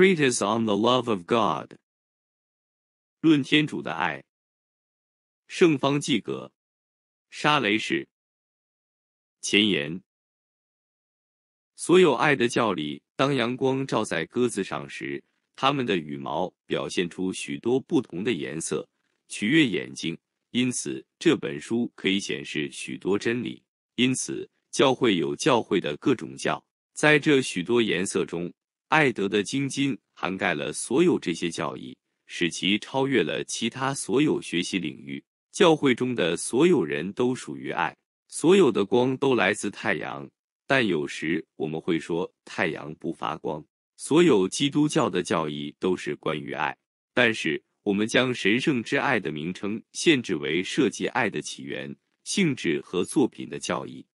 c r a t u s on the Love of God》论天主的爱。圣方济各·沙雷士。前言：所有爱的教理。当阳光照在鸽子上时，它们的羽毛表现出许多不同的颜色，取悦眼睛。因此，这本书可以显示许多真理。因此，教会有教会的各种教，在这许多颜色中。爱德的精金涵盖了所有这些教义，使其超越了其他所有学习领域。教会中的所有人都属于爱，所有的光都来自太阳，但有时我们会说太阳不发光。所有基督教的教义都是关于爱，但是我们将神圣之爱的名称限制为涉及爱的起源、性质和作品的教义。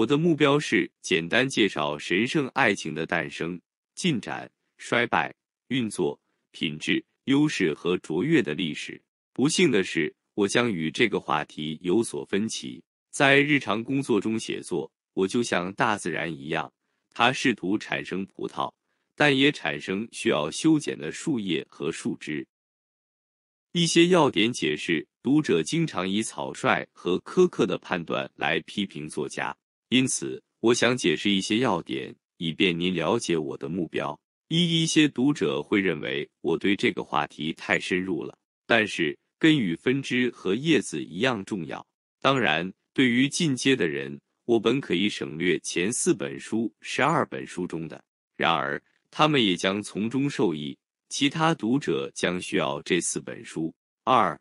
我的目标是简单介绍神圣爱情的诞生、进展、衰败、运作、品质、优势和卓越的历史。不幸的是，我将与这个话题有所分歧。在日常工作中写作，我就像大自然一样，它试图产生葡萄，但也产生需要修剪的树叶和树枝。一些要点解释，读者经常以草率和苛刻的判断来批评作家。因此，我想解释一些要点，以便您了解我的目标。一一些读者会认为我对这个话题太深入了，但是根与分支和叶子一样重要。当然，对于进阶的人，我本可以省略前四本书十二本书中的，然而他们也将从中受益。其他读者将需要这四本书。二、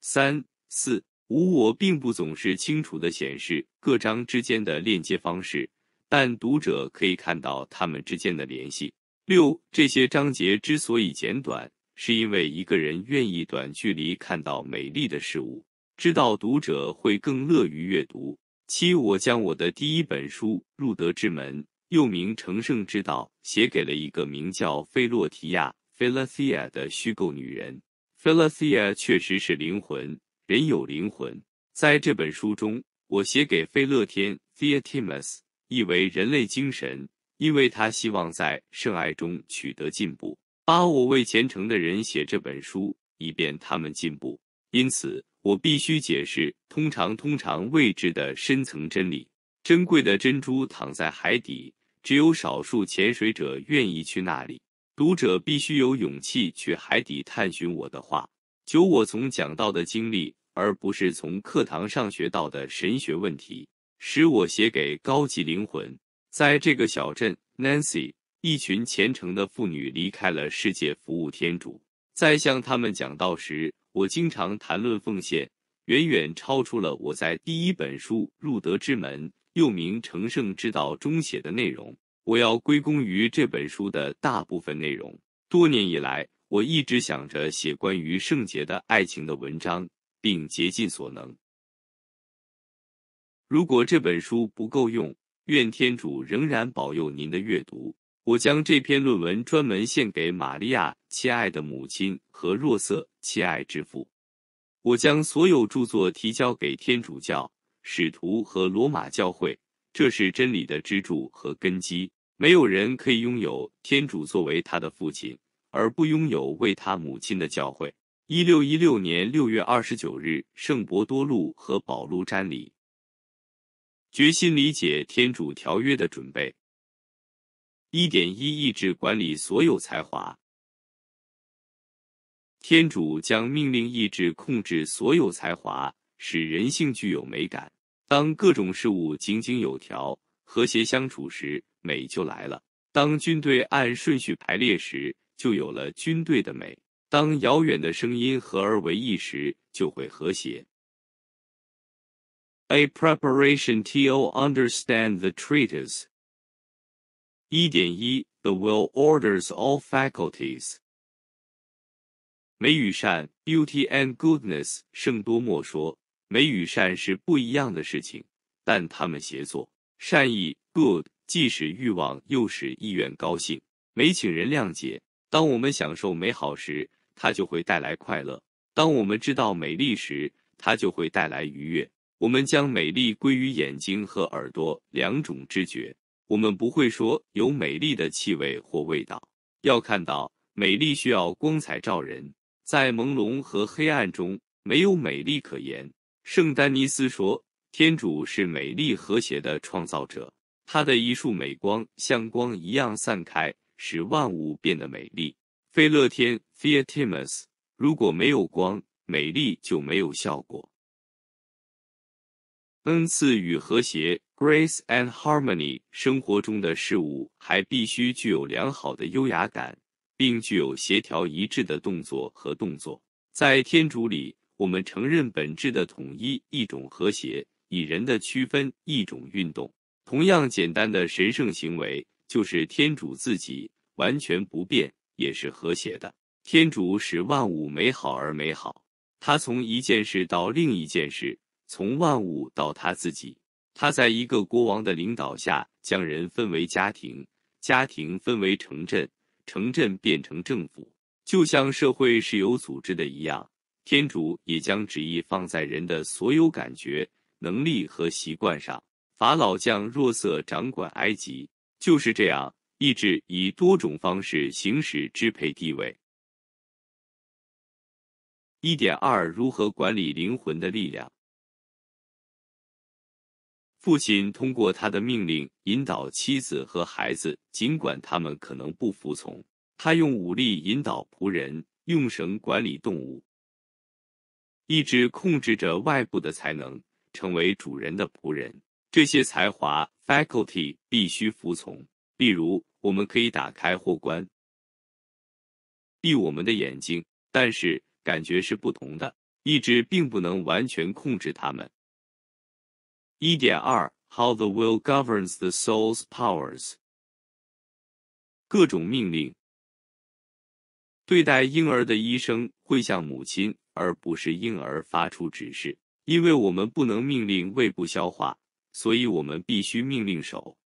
三、四。五，我并不总是清楚地显示各章之间的链接方式，但读者可以看到它们之间的联系。六，这些章节之所以简短，是因为一个人愿意短距离看到美丽的事物，知道读者会更乐于阅读。七，我将我的第一本书《入德之门》，又名《成圣之道》，写给了一个名叫菲洛提亚 p h i l t a 的虚构女人。菲洛西亚确实是灵魂。人有灵魂，在这本书中，我写给费乐天 （Theatimus） 意为人类精神，因为他希望在圣爱中取得进步。八，我为虔诚的人写这本书，以便他们进步。因此，我必须解释通常通常未知的深层真理。珍贵的珍珠躺在海底，只有少数潜水者愿意去那里。读者必须有勇气去海底探寻。我的话。九，我从讲到的经历。而不是从课堂上学到的神学问题，使我写给高级灵魂。在这个小镇，Nancy，一群虔诚的妇女离开了世界，服务天主。在向他们讲道时，我经常谈论奉献，远远超出了我在第一本书《入德之门》，又名《成圣之道》中写的内容。我要归功于这本书的大部分内容。多年以来，我一直想着写关于圣洁的爱情的文章。并竭尽所能。如果这本书不够用，愿天主仍然保佑您的阅读。我将这篇论文专门献给玛利亚，亲爱的母亲和若瑟，亲爱之父。我将所有著作提交给天主教使徒和罗马教会，这是真理的支柱和根基。没有人可以拥有天主作为他的父亲，而不拥有为他母亲的教会。一六一六年六月二十九日，圣伯多禄和保禄瞻礼，决心理解天主条约的准备。一点一意志管理所有才华。天主将命令意志控制所有才华，使人性具有美感。当各种事物井井有条、和谐相处时，美就来了。当军队按顺序排列时，就有了军队的美。当遥远的声音合而为一时，就会和谐。A preparation to understand the treatise。一点一，The will orders all faculties。美与善，Beauty and goodness，圣多默说，美与善是不一样的事情，但他们协作。善意，Good，既使欲望又使意愿高兴。美，请人谅解。当我们享受美好时。它就会带来快乐。当我们知道美丽时，它就会带来愉悦。我们将美丽归于眼睛和耳朵两种知觉。我们不会说有美丽的气味或味道。要看到美丽，需要光彩照人。在朦胧和黑暗中，没有美丽可言。圣丹尼斯说：“天主是美丽和谐的创造者，他的一束美光像光一样散开，使万物变得美丽。”费乐天 （Fiatimus），如果没有光，美丽就没有效果。恩赐与和谐 （Grace and Harmony），生活中的事物还必须具有良好的优雅感，并具有协调一致的动作和动作。在天主里，我们承认本质的统一，一种和谐；以人的区分，一种运动。同样简单的神圣行为，就是天主自己完全不变。也是和谐的。天主使万物美好而美好，他从一件事到另一件事，从万物到他自己。他在一个国王的领导下，将人分为家庭，家庭分为城镇，城镇变成政府，就像社会是有组织的一样。天主也将旨意放在人的所有感觉、能力和习惯上。法老将若瑟掌管埃及，就是这样。意志以多种方式行使支配地位。一点二，如何管理灵魂的力量？父亲通过他的命令引导妻子和孩子，尽管他们可能不服从。他用武力引导仆人，用绳管理动物。意志控制着外部的才能，成为主人的仆人。这些才华 （faculty） 必须服从，例如。我们可以打开或关闭我们的眼睛，但是感觉是不同的。意志并不能完全控制它们。一点二，How the will governs the soul's powers。各种命令。对待婴儿的医生会向母亲而不是婴儿发出指示，因为我们不能命令胃部消化，所以我们必须命令手。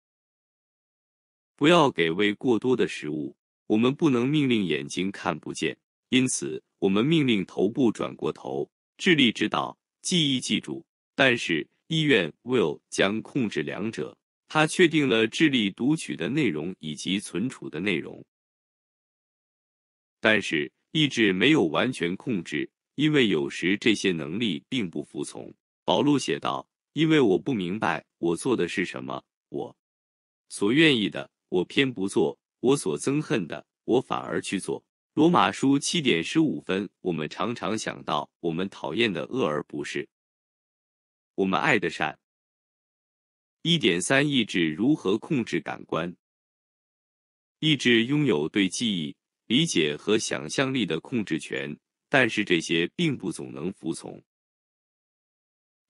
不要给喂过多的食物。我们不能命令眼睛看不见，因此我们命令头部转过头。智力指导，记忆记住，但是意愿 will 将控制两者。他确定了智力读取的内容以及存储的内容，但是意志没有完全控制，因为有时这些能力并不服从。保路写道：“因为我不明白我做的是什么，我所愿意的。”我偏不做我所憎恨的，我反而去做。罗马书七点十五分，我们常常想到我们讨厌的恶，而不是我们爱的善。一点三，意志如何控制感官？意志拥有对记忆、理解和想象力的控制权，但是这些并不总能服从。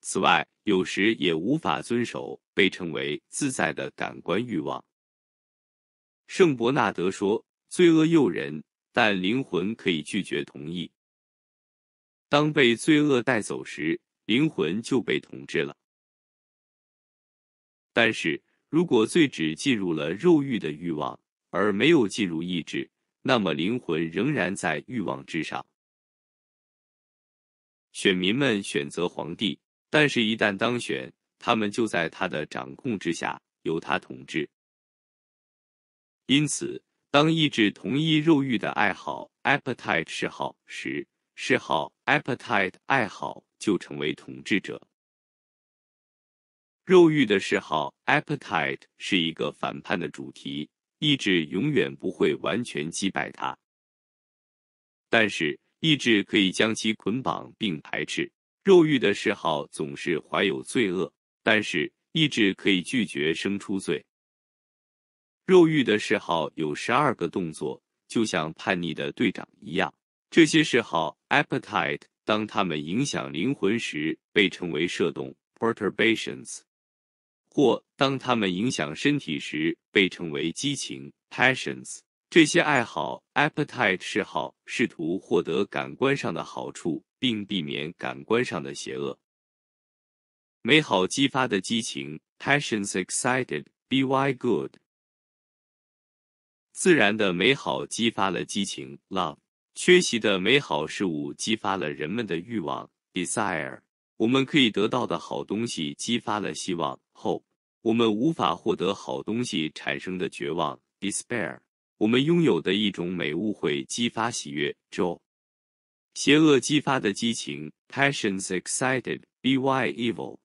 此外，有时也无法遵守被称为自在的感官欲望。圣伯纳德说：“罪恶诱人，但灵魂可以拒绝同意。当被罪恶带走时，灵魂就被统治了。但是如果罪只进入了肉欲的欲望，而没有进入意志，那么灵魂仍然在欲望之上。”选民们选择皇帝，但是一旦当选，他们就在他的掌控之下，由他统治。因此，当意志同意肉欲的爱好 appetite 嗜好时，嗜好 appetite 爱好就成为统治者。肉欲的嗜好 appetite 是一个反叛的主题，意志永远不会完全击败它。但是，意志可以将其捆绑并排斥。肉欲的嗜好总是怀有罪恶，但是意志可以拒绝生出罪。肉欲的嗜好有十二个动作，就像叛逆的队长一样。这些嗜好 （appetite） 当他们影响灵魂时被称为涉动 （perturbations），或当他们影响身体时被称为激情 （passions）。这些爱好 （appetite） 嗜好试图获得感官上的好处，并避免感官上的邪恶。美好激发的激情 （passions excited by good）。自然的美好激发了激情 （love）。缺席的美好事物激发了人们的欲望 （desire）。我们可以得到的好东西激发了希望 （hope）。我们无法获得好东西产生的绝望 （despair）。我们拥有的一种美物会激发喜悦 （joy）。邪恶激发的激情 （passions excited by evil）。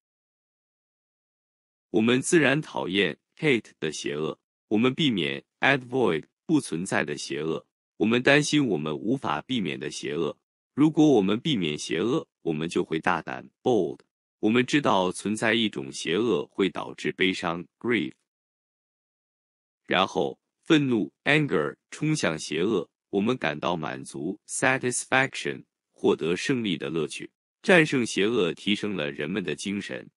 我们自然讨厌 （hate） 的邪恶。我们避免。Avoid 不存在的邪恶，我们担心我们无法避免的邪恶。如果我们避免邪恶，我们就会大胆 Bold。我们知道存在一种邪恶会导致悲伤 Grief，然后愤怒 Anger 冲向邪恶，我们感到满足 Satisfaction，获得胜利的乐趣。战胜邪恶提升了人们的精神。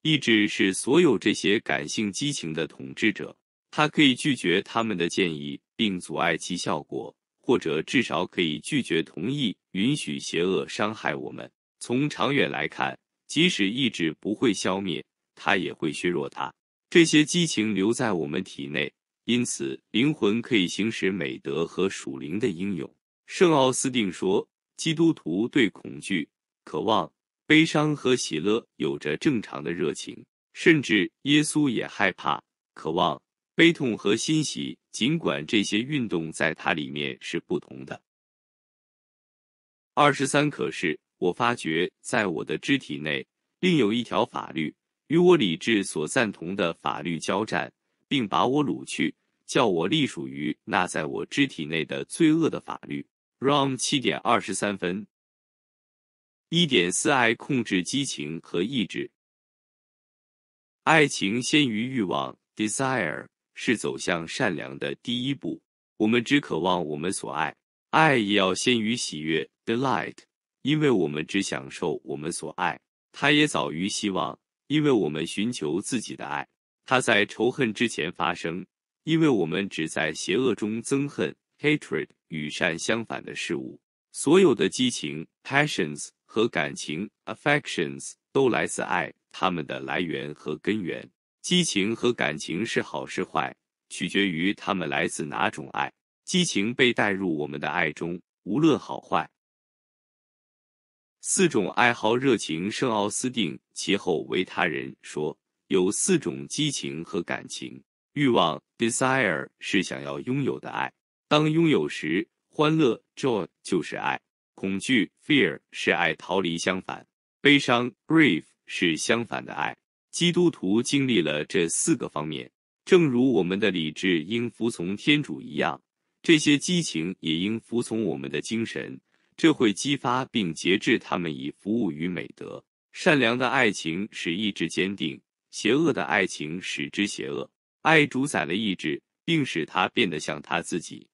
意志是所有这些感性激情的统治者。他可以拒绝他们的建议，并阻碍其效果，或者至少可以拒绝同意，允许邪恶伤害我们。从长远来看，即使意志不会消灭它，也会削弱它。这些激情留在我们体内，因此灵魂可以行使美德和属灵的英勇。圣奥斯定说，基督徒对恐惧、渴望、悲伤和喜乐有着正常的热情，甚至耶稣也害怕、渴望。悲痛和欣喜，尽管这些运动在它里面是不同的。二十三，可是我发觉在我的肢体内另有一条法律，与我理智所赞同的法律交战，并把我掳去，叫我隶属于那在我肢体内的罪恶的法律。Rom 七点二十三分，一点四，爱控制激情和意志，爱情先于欲望，desire。是走向善良的第一步。我们只渴望我们所爱，爱也要先于喜悦 （delight），因为我们只享受我们所爱。他也早于希望，因为我们寻求自己的爱。他在仇恨之前发生，因为我们只在邪恶中憎恨 （hatred） 与善相反的事物。所有的激情 （passions） 和感情 （affections） 都来自爱，它们的来源和根源。激情和感情是好是坏，取决于他们来自哪种爱。激情被带入我们的爱中，无论好坏。四种爱好热情，圣奥斯定其后为他人说，有四种激情和感情。欲望 desire 是想要拥有的爱，当拥有时，欢乐 joy 就是爱；恐惧 fear 是爱逃离，相反，悲伤 grief 是相反的爱。基督徒经历了这四个方面，正如我们的理智应服从天主一样，这些激情也应服从我们的精神。这会激发并节制他们，以服务于美德。善良的爱情使意志坚定，邪恶的爱情使之邪恶。爱主宰了意志，并使他变得像他自己。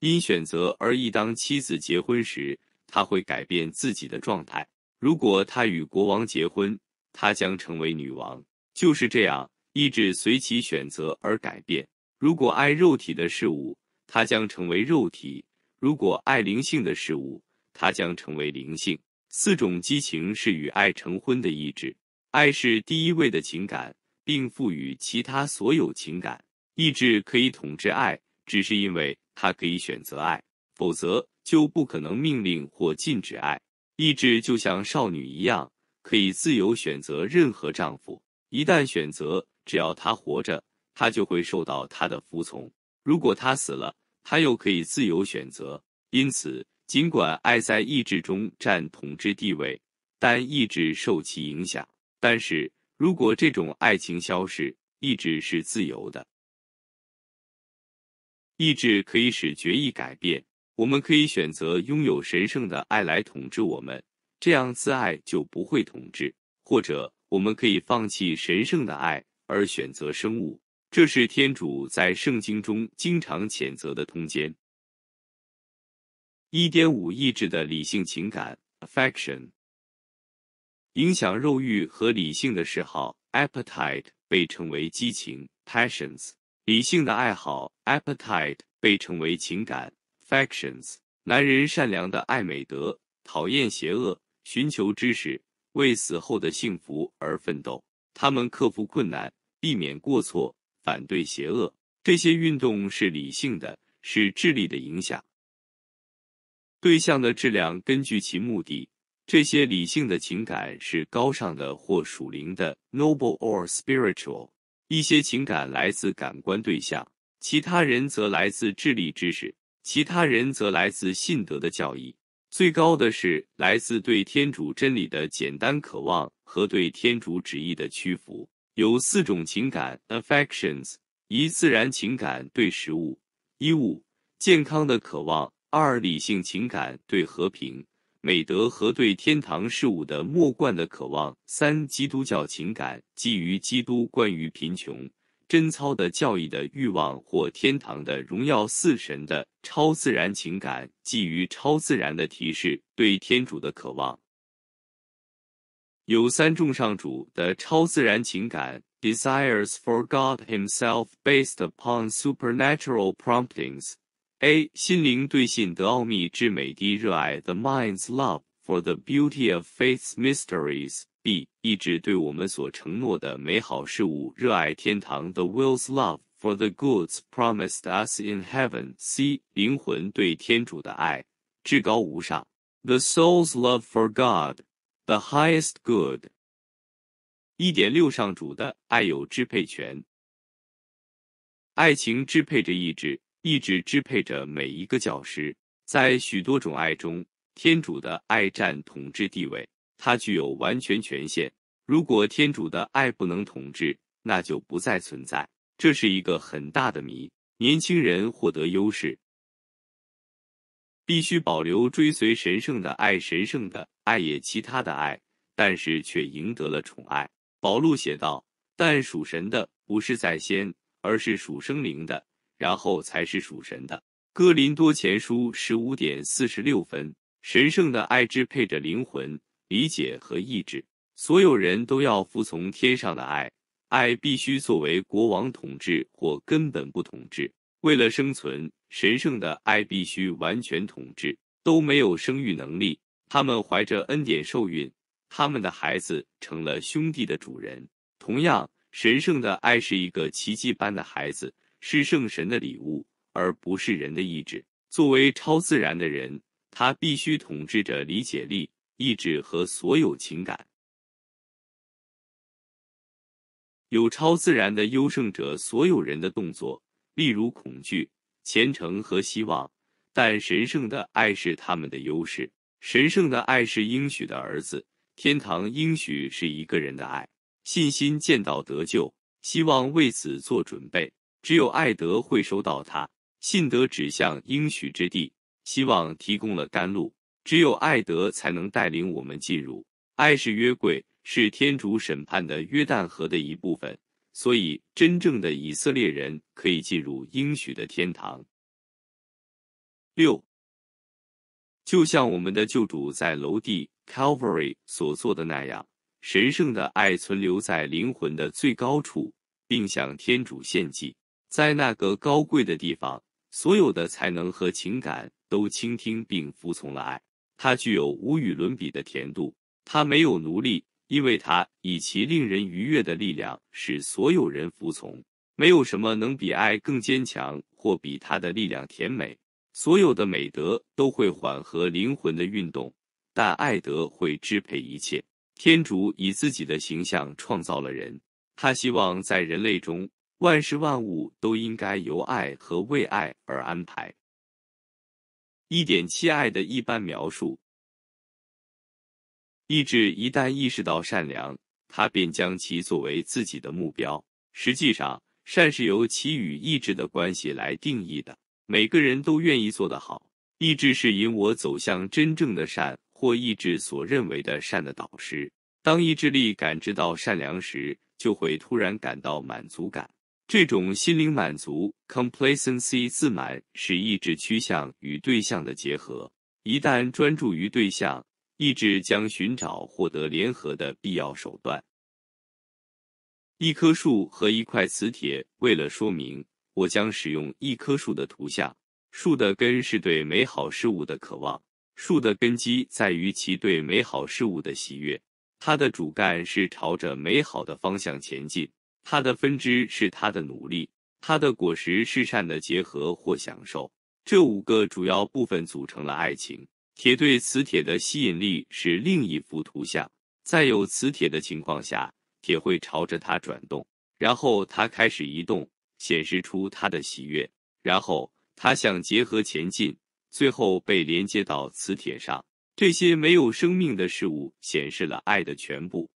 因选择而异，当妻子结婚时，他会改变自己的状态。如果他与国王结婚，他将成为女王。就是这样，意志随其选择而改变。如果爱肉体的事物，它将成为肉体；如果爱灵性的事物，它将成为灵性。四种激情是与爱成婚的意志。爱是第一位的情感，并赋予其他所有情感。意志可以统治爱，只是因为它可以选择爱，否则就不可能命令或禁止爱。意志就像少女一样，可以自由选择任何丈夫。一旦选择，只要她活着，她就会受到他的服从；如果他死了，她又可以自由选择。因此，尽管爱在意志中占统治地位，但意志受其影响。但是如果这种爱情消逝，意志是自由的。意志可以使决议改变。我们可以选择拥有神圣的爱来统治我们，这样自爱就不会统治；或者我们可以放弃神圣的爱而选择生物，这是天主在圣经中经常谴责的通奸。一点五意志的理性情感 （affection） 影响肉欲和理性的嗜好 （appetite） 被称为激情 （passions），理性的爱好 （appetite） 被称为情感。Factions，男人善良的爱美德，讨厌邪恶，寻求知识，为死后的幸福而奋斗。他们克服困难，避免过错，反对邪恶。这些运动是理性的，是智力的影响。对象的质量根据其目的，这些理性的情感是高尚的或属灵的 （noble or spiritual）。一些情感来自感官对象，其他人则来自智力知识。其他人则来自信德的教义，最高的是来自对天主真理的简单渴望和对天主旨意的屈服。有四种情感 （affections）：一、自然情感对食物、衣物、健康的渴望；二、理性情感对和平、美德和对天堂事物的莫冠的渴望；三、基督教情感基于基督关于贫穷。贞操的教义的欲望或天堂的荣耀，四神的超自然情感基于超自然的提示对天主的渴望，有三种上主的超自然情感：desires for God Himself based upon supernatural promptings。a 心灵对信德奥秘之美的热爱：the mind's love for the beauty of faith's mysteries。B 意志对我们所承诺的美好事物热爱天堂 The will's love for the goods promised us in heaven。C 灵魂对天主的爱至高无上 the soul's love for God, the highest good。一点六上主的爱有支配权，爱情支配着意志，意志支配着每一个教师。在许多种爱中，天主的爱占统治地位。他具有完全权限。如果天主的爱不能统治，那就不再存在。这是一个很大的谜。年轻人获得优势，必须保留追随神圣的爱，神圣的爱也其他的爱，但是却赢得了宠爱。保路写道：“但属神的不是在先，而是属生灵的，然后才是属神的。”哥林多前书十五点四十六分，神圣的爱支配着灵魂。理解和意志，所有人都要服从天上的爱。爱必须作为国王统治，或根本不统治。为了生存，神圣的爱必须完全统治。都没有生育能力，他们怀着恩典受孕，他们的孩子成了兄弟的主人。同样，神圣的爱是一个奇迹般的孩子，是圣神的礼物，而不是人的意志。作为超自然的人，他必须统治着理解力。意志和所有情感，有超自然的优胜者，所有人的动作，例如恐惧、虔诚和希望，但神圣的爱是他们的优势。神圣的爱是应许的儿子，天堂应许是一个人的爱，信心见到得救，希望为此做准备。只有爱德会收到他，信德指向应许之地，希望提供了甘露。只有爱德才能带领我们进入。爱是约柜，是天主审判的约旦河的一部分，所以真正的以色列人可以进入应许的天堂。六，就像我们的救主在娄地 Calvary 所做的那样，神圣的爱存留在灵魂的最高处，并向天主献祭。在那个高贵的地方，所有的才能和情感都倾听并服从了爱。它具有无与伦比的甜度。它没有奴隶，因为它以其令人愉悦的力量使所有人服从。没有什么能比爱更坚强，或比它的力量甜美。所有的美德都会缓和灵魂的运动，但爱德会支配一切。天主以自己的形象创造了人，他希望在人类中，万事万物都应该由爱和为爱而安排。一点七爱的一般描述：意志一旦意识到善良，他便将其作为自己的目标。实际上，善是由其与意志的关系来定义的。每个人都愿意做得好。意志是引我走向真正的善或意志所认为的善的导师。当意志力感知到善良时，就会突然感到满足感。这种心灵满足 （complacency） 自满是意志趋向与对象的结合。一旦专注于对象，意志将寻找获得联合的必要手段。一棵树和一块磁铁，为了说明，我将使用一棵树的图像。树的根是对美好事物的渴望，树的根基在于其对美好事物的喜悦，它的主干是朝着美好的方向前进。它的分支是它的努力，它的果实是善的结合或享受。这五个主要部分组成了爱情。铁对磁铁的吸引力是另一幅图像。在有磁铁的情况下，铁会朝着它转动，然后它开始移动，显示出它的喜悦。然后它向结合前进，最后被连接到磁铁上。这些没有生命的事物显示了爱的全部。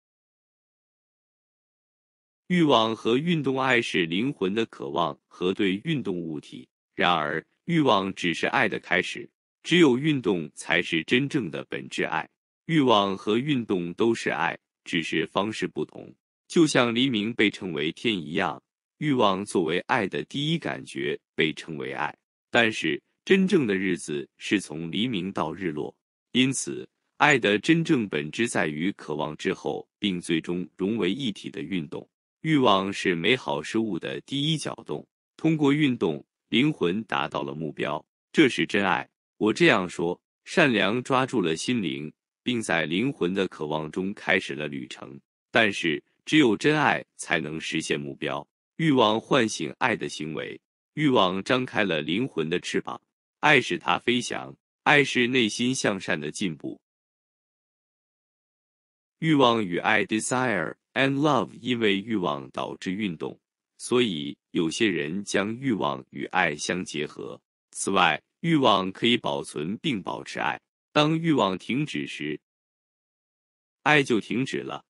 欲望和运动爱是灵魂的渴望和对运动物体，然而欲望只是爱的开始，只有运动才是真正的本质爱。欲望和运动都是爱，只是方式不同。就像黎明被称为天一样，欲望作为爱的第一感觉被称为爱，但是真正的日子是从黎明到日落。因此，爱的真正本质在于渴望之后，并最终融为一体的运动。欲望是美好事物的第一搅动。通过运动，灵魂达到了目标，这是真爱。我这样说：善良抓住了心灵，并在灵魂的渴望中开始了旅程。但是，只有真爱才能实现目标。欲望唤醒爱的行为，欲望张开了灵魂的翅膀，爱使它飞翔。爱是内心向善的进步。欲望与爱，desire。And love，因为欲望导致运动，所以有些人将欲望与爱相结合。此外，欲望可以保存并保持爱。当欲望停止时，爱就停止了。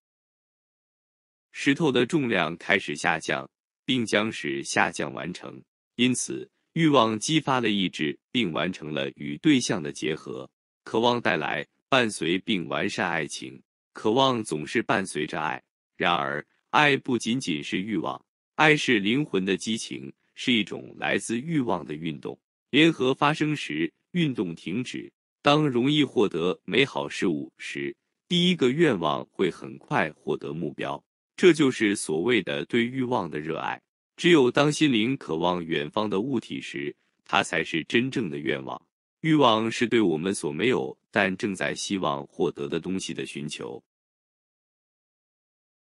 石头的重量开始下降，并将使下降完成。因此，欲望激发了意志，并完成了与对象的结合。渴望带来、伴随并完善爱情。渴望总是伴随着爱。然而，爱不仅仅是欲望，爱是灵魂的激情，是一种来自欲望的运动。联合发生时，运动停止；当容易获得美好事物时，第一个愿望会很快获得目标。这就是所谓的对欲望的热爱。只有当心灵渴望远方的物体时，它才是真正的愿望。欲望是对我们所没有但正在希望获得的东西的寻求。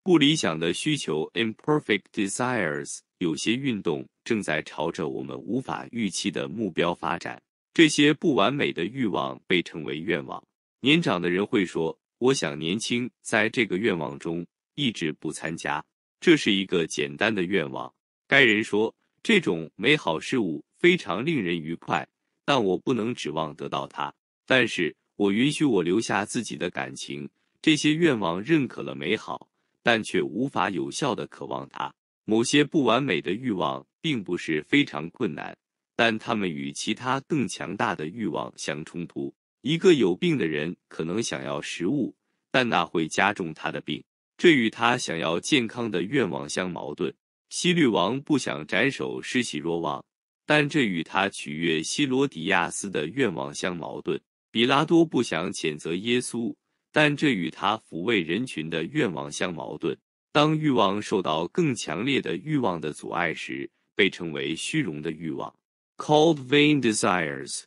不理想的需求 imperfect desires，有些运动正在朝着我们无法预期的目标发展。这些不完美的欲望被称为愿望。年长的人会说：“我想年轻。”在这个愿望中，一直不参加。这是一个简单的愿望。该人说：“这种美好事物非常令人愉快，但我不能指望得到它。但是我允许我留下自己的感情。这些愿望认可了美好。”但却无法有效的渴望它。某些不完美的欲望并不是非常困难，但他们与其他更强大的欲望相冲突。一个有病的人可能想要食物，但那会加重他的病，这与他想要健康的愿望相矛盾。希律王不想斩首失喜若望，但这与他取悦西罗底亚斯的愿望相矛盾。比拉多不想谴责耶稣。但这与他抚慰人群的愿望相矛盾。当欲望受到更强烈的欲望的阻碍时，被称为虚荣的欲望 （called vain desires）。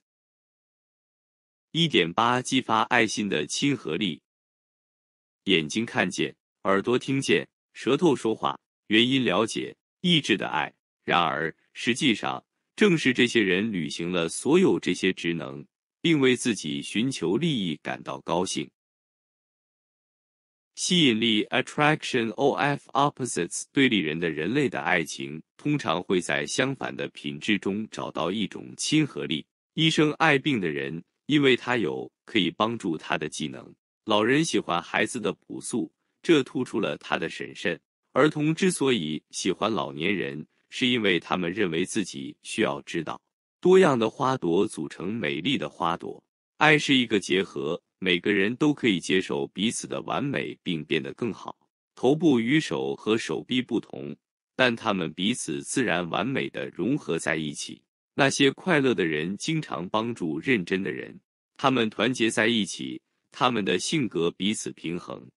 一点八激发爱心的亲和力。眼睛看见，耳朵听见，舌头说话，原因了解，意志的爱。然而，实际上正是这些人履行了所有这些职能，并为自己寻求利益感到高兴。吸引力 attraction of opposites 对立人的人类的爱情通常会在相反的品质中找到一种亲和力。医生爱病的人，因为他有可以帮助他的技能。老人喜欢孩子的朴素，这突出了他的审慎。儿童之所以喜欢老年人，是因为他们认为自己需要知道。多样的花朵组成美丽的花朵，爱是一个结合。每个人都可以接受彼此的完美，并变得更好。头部与手和手臂不同，但他们彼此自然完美的融合在一起。那些快乐的人经常帮助认真的人，他们团结在一起，他们的性格彼此平衡。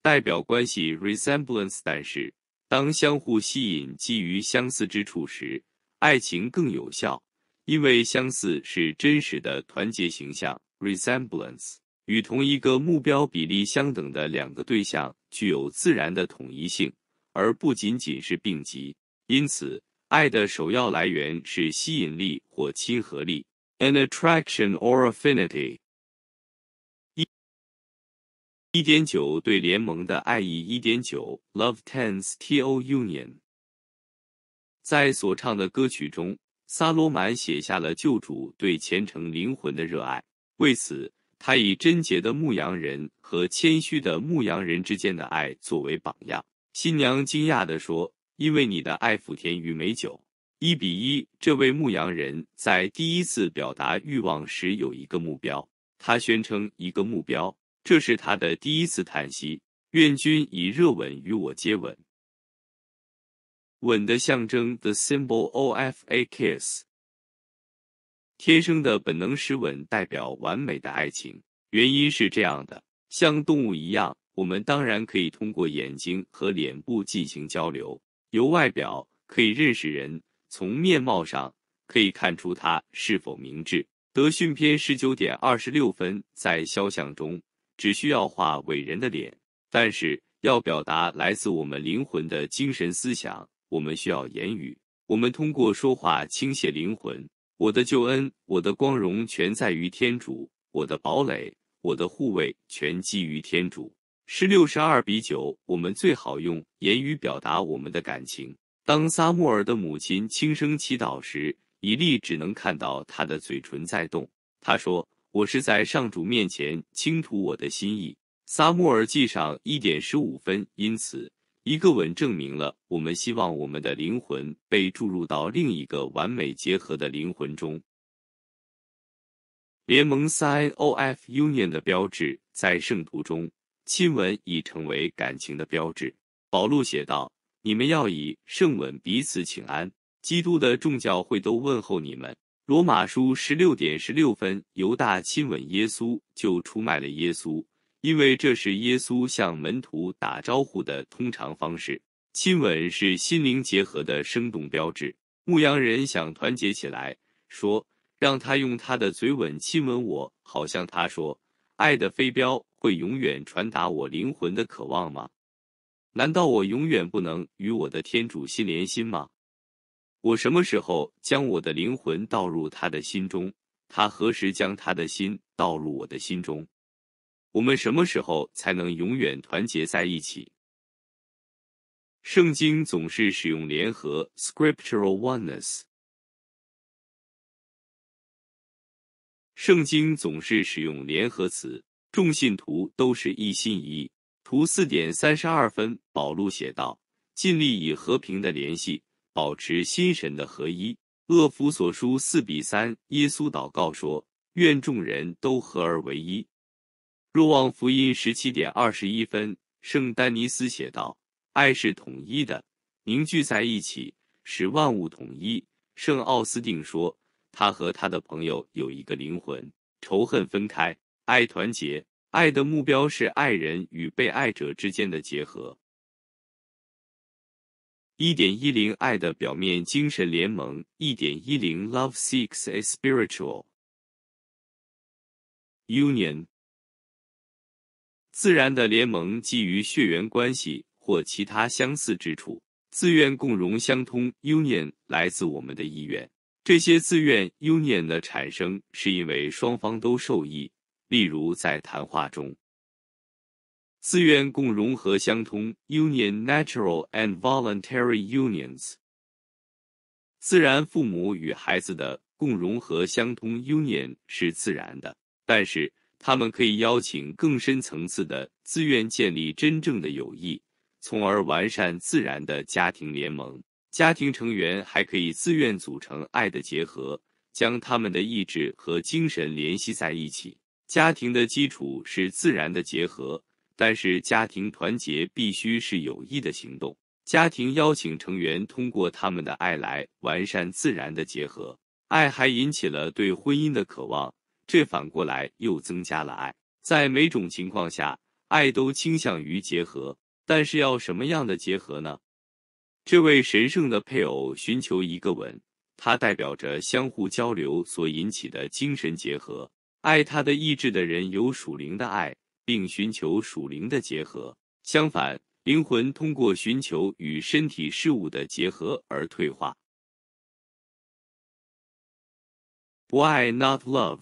代表关系 resemblance，但是当相互吸引基于相似之处时，爱情更有效。因为相似是真实的团结形象，resemblance 与同一个目标比例相等的两个对象具有自然的统一性，而不仅仅是并集。因此，爱的首要来源是吸引力或亲和力，an attraction or affinity。一一点九对联盟的爱意，一点九 love t e n s to union。在所唱的歌曲中。萨罗满写下了救主对虔诚灵魂的热爱，为此他以贞洁的牧羊人和谦虚的牧羊人之间的爱作为榜样。新娘惊讶地说：“因为你的爱抚甜于美酒，一比一。”这位牧羊人在第一次表达欲望时有一个目标，他宣称一个目标，这是他的第一次叹息。愿君以热吻与我接吻。吻的象征，the symbol of a kiss。天生的本能使吻代表完美的爱情。原因是这样的：像动物一样，我们当然可以通过眼睛和脸部进行交流。由外表可以认识人，从面貌上可以看出他是否明智。德训篇十九点二十六分，在肖像中，只需要画伟人的脸，但是要表达来自我们灵魂的精神思想。我们需要言语，我们通过说话倾泻灵魂。我的救恩，我的光荣全在于天主；我的堡垒，我的护卫全基于天主。是六十二比九，我们最好用言语表达我们的感情。当撒慕尔的母亲轻声祈祷时，伊利只能看到他的嘴唇在动。他说：“我是在上主面前倾吐我的心意。”撒慕尔记上一点十五分，因此。一个吻证明了我们希望我们的灵魂被注入到另一个完美结合的灵魂中。联盟 （sign of union） 的标志在圣徒中，亲吻已成为感情的标志。保罗写道：“你们要以圣吻彼此请安，基督的众教会都问候你们。”罗马书十六点十六分，犹大亲吻耶稣就出卖了耶稣。因为这是耶稣向门徒打招呼的通常方式，亲吻是心灵结合的生动标志。牧羊人想团结起来，说：“让他用他的嘴吻亲吻我，好像他说，爱的飞镖会永远传达我灵魂的渴望吗？难道我永远不能与我的天主心连心吗？我什么时候将我的灵魂倒入他的心中？他何时将他的心倒入我的心中？”我们什么时候才能永远团结在一起？圣经总是使用联合 （scriptural oneness）。圣经总是使用联合词。众信徒都是一心一意。图四点三十二分，保罗写道：“尽力以和平的联系保持心神的合一。”《厄弗所书》四比三，耶稣祷告说：“愿众人都合而为一。”若望福音十七点二十一分，圣丹尼斯写道：“爱是统一的，凝聚在一起，使万物统一。”圣奥斯定说：“他和他的朋友有一个灵魂，仇恨分开，爱团结。爱的目标是爱人与被爱者之间的结合。”一点一零，爱的表面精神联盟。一点一零，Love seeks a spiritual union。自然的联盟基于血缘关系或其他相似之处，自愿共融相通。Union 来自我们的意愿。这些自愿 Union 的产生是因为双方都受益。例如，在谈话中，自愿共融合相通 Union，natural and voluntary unions。自然父母与孩子的共融合相通 Union 是自然的，但是。他们可以邀请更深层次的自愿建立真正的友谊，从而完善自然的家庭联盟。家庭成员还可以自愿组成爱的结合，将他们的意志和精神联系在一起。家庭的基础是自然的结合，但是家庭团结必须是有益的行动。家庭邀请成员通过他们的爱来完善自然的结合。爱还引起了对婚姻的渴望。这反过来又增加了爱。在每种情况下，爱都倾向于结合，但是要什么样的结合呢？这位神圣的配偶寻求一个吻，它代表着相互交流所引起的精神结合。爱他的意志的人有属灵的爱，并寻求属灵的结合。相反，灵魂通过寻求与身体事物的结合而退化。Why not love?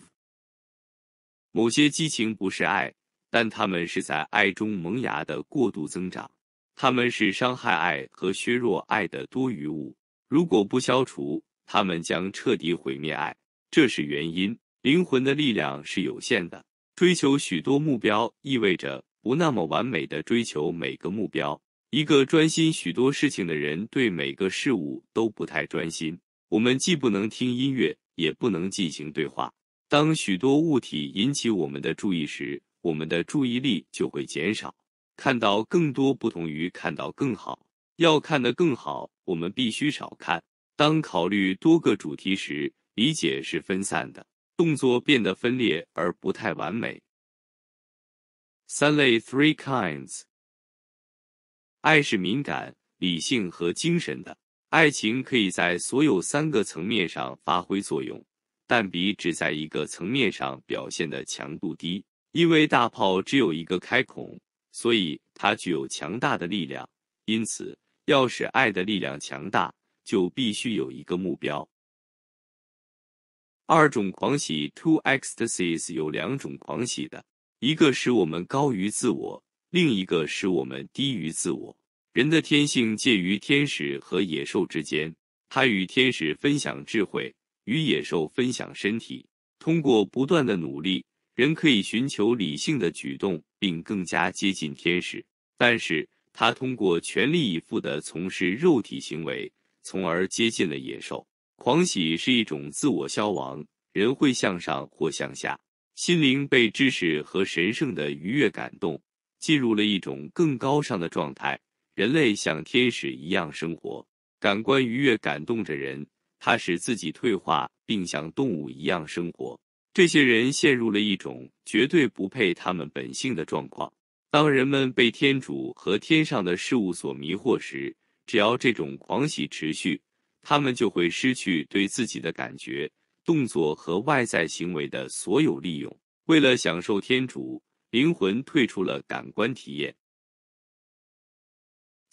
某些激情不是爱，但他们是在爱中萌芽的过度增长，他们是伤害爱和削弱爱的多余物。如果不消除，他们将彻底毁灭爱。这是原因。灵魂的力量是有限的。追求许多目标意味着不那么完美的追求每个目标。一个专心许多事情的人对每个事物都不太专心。我们既不能听音乐，也不能进行对话。当许多物体引起我们的注意时，我们的注意力就会减少。看到更多不同于看到更好。要看得更好，我们必须少看。当考虑多个主题时，理解是分散的，动作变得分裂而不太完美。三类 three kinds。爱是敏感、理性和精神的。爱情可以在所有三个层面上发挥作用。但比只在一个层面上表现的强度低，因为大炮只有一个开孔，所以它具有强大的力量。因此，要使爱的力量强大，就必须有一个目标。二种狂喜，Two Ecstasies，有两种狂喜的，一个使我们高于自我，另一个使我们低于自我。人的天性介于天使和野兽之间，他与天使分享智慧。与野兽分享身体，通过不断的努力，人可以寻求理性的举动，并更加接近天使。但是他通过全力以赴地从事肉体行为，从而接近了野兽。狂喜是一种自我消亡，人会向上或向下，心灵被知识和神圣的愉悦感动，进入了一种更高尚的状态。人类像天使一样生活，感官愉悦感动着人。它使自己退化，并像动物一样生活。这些人陷入了一种绝对不配他们本性的状况。当人们被天主和天上的事物所迷惑时，只要这种狂喜持续，他们就会失去对自己的感觉、动作和外在行为的所有利用。为了享受天主，灵魂退出了感官体验。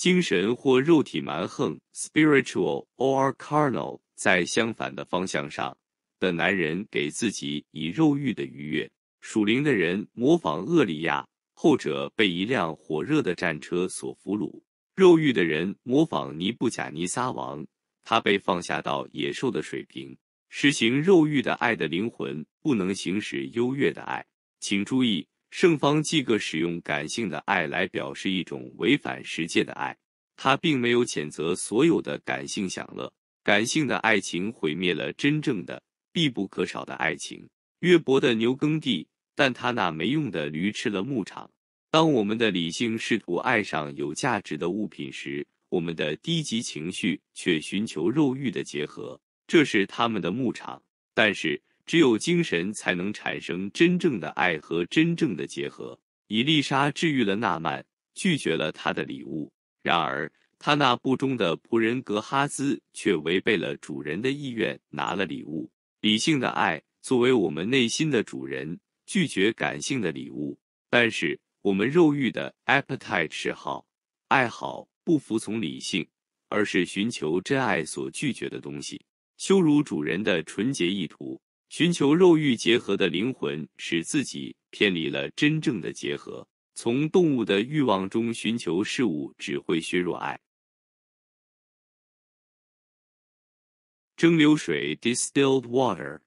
精神或肉体蛮横，spiritual or carnal，在相反的方向上的男人给自己以肉欲的愉悦。属灵的人模仿厄利亚，后者被一辆火热的战车所俘虏。肉欲的人模仿尼布甲尼撒王，他被放下到野兽的水平。实行肉欲的爱的灵魂不能行使优越的爱。请注意。圣方济各使用感性的爱来表示一种违反实界的爱，他并没有谴责所有的感性享乐。感性的爱情毁灭了真正的必不可少的爱情。约伯的牛耕地，但他那没用的驴吃了牧场。当我们的理性试图爱上有价值的物品时，我们的低级情绪却寻求肉欲的结合，这是他们的牧场。但是。只有精神才能产生真正的爱和真正的结合。伊丽莎治愈了纳曼，拒绝了他的礼物。然而，他那不忠的仆人格哈兹却违背了主人的意愿，拿了礼物。理性的爱作为我们内心的主人，拒绝感性的礼物。但是，我们肉欲的 appetite 好爱好不服从理性，而是寻求真爱所拒绝的东西，羞辱主人的纯洁意图。寻求肉欲结合的灵魂，使自己偏离了真正的结合。从动物的欲望中寻求事物，只会削弱爱。蒸馏水 （distilled water）。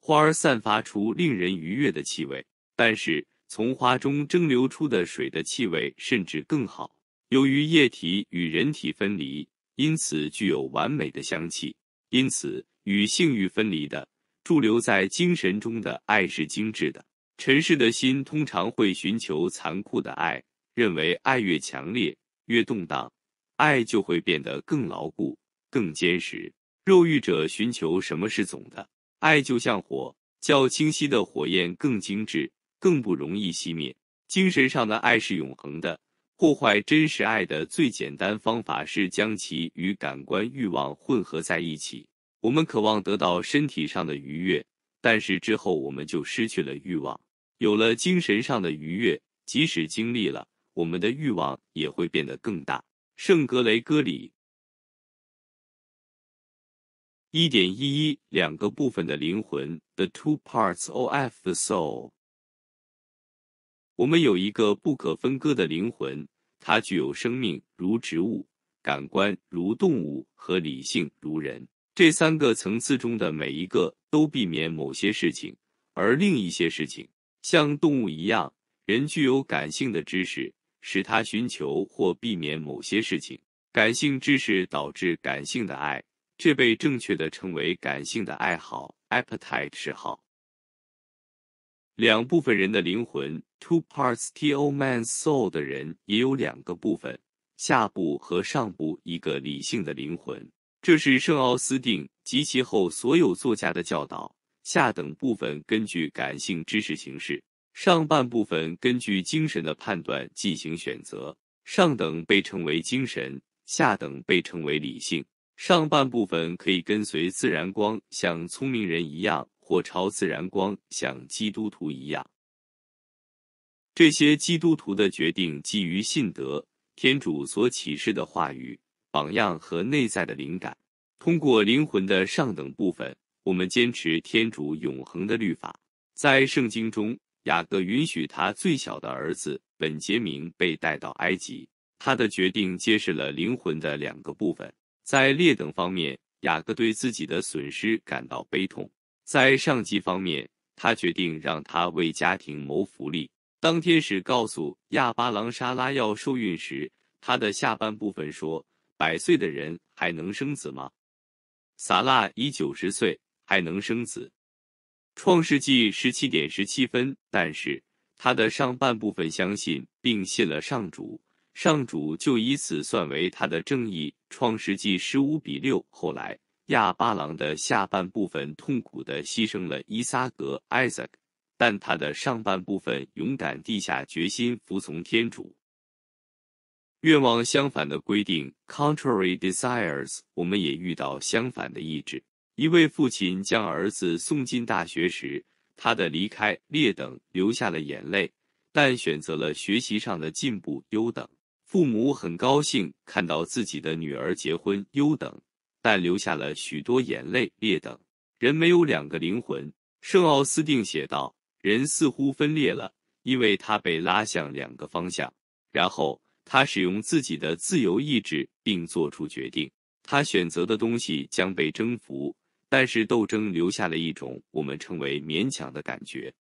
花儿散发出令人愉悦的气味，但是从花中蒸馏出的水的气味甚至更好。由于液体与人体分离，因此具有完美的香气。因此。与性欲分离的、驻留在精神中的爱是精致的。尘世的心通常会寻求残酷的爱，认为爱越强烈、越动荡，爱就会变得更牢固、更坚实。肉欲者寻求什么是总的爱，就像火，较清晰的火焰更精致、更不容易熄灭。精神上的爱是永恒的。破坏真实爱的最简单方法是将其与感官欲望混合在一起。我们渴望得到身体上的愉悦，但是之后我们就失去了欲望；有了精神上的愉悦，即使经历了，我们的欲望也会变得更大。圣格雷戈里一点一一两个部分的灵魂，the two parts of the soul。我们有一个不可分割的灵魂，它具有生命，如植物；感官，如动物；和理性，如人。这三个层次中的每一个都避免某些事情，而另一些事情像动物一样，人具有感性的知识，使他寻求或避免某些事情。感性知识导致感性的爱，这被正确的称为感性的爱好 （appetite 嗜好）。两部分人的灵魂 （two parts to man's soul） 的人也有两个部分：下部和上部，一个理性的灵魂。这是圣奥斯定及其后所有作家的教导。下等部分根据感性知识形式，上半部分根据精神的判断进行选择。上等被称为精神，下等被称为理性。上半部分可以跟随自然光，像聪明人一样，或超自然光，像基督徒一样。这些基督徒的决定基于信德，天主所启示的话语。榜样和内在的灵感，通过灵魂的上等部分，我们坚持天主永恒的律法。在圣经中，雅各允许他最小的儿子本杰明被带到埃及，他的决定揭示了灵魂的两个部分。在劣等方面，雅各对自己的损失感到悲痛；在上级方面，他决定让他为家庭谋福利。当天使告诉亚巴郎沙拉要受孕时，他的下半部分说。百岁的人还能生子吗？撒拉已九十岁还能生子，《创世纪》十七点十七分。但是他的上半部分相信并信了上主，上主就以此算为他的正义，《创世纪》十五比六。后来亚巴郎的下半部分痛苦的牺牲了伊萨格 （Isaac），但他的上半部分勇敢地下决心服从天主。愿望相反的规定，contrary desires，我们也遇到相反的意志。一位父亲将儿子送进大学时，他的离开劣等，流下了眼泪，但选择了学习上的进步优等。父母很高兴看到自己的女儿结婚优等，但留下了许多眼泪劣等。人没有两个灵魂，圣奥斯定写道，人似乎分裂了，因为他被拉向两个方向，然后。他使用自己的自由意志，并做出决定。他选择的东西将被征服，但是斗争留下了一种我们称为勉强的感觉。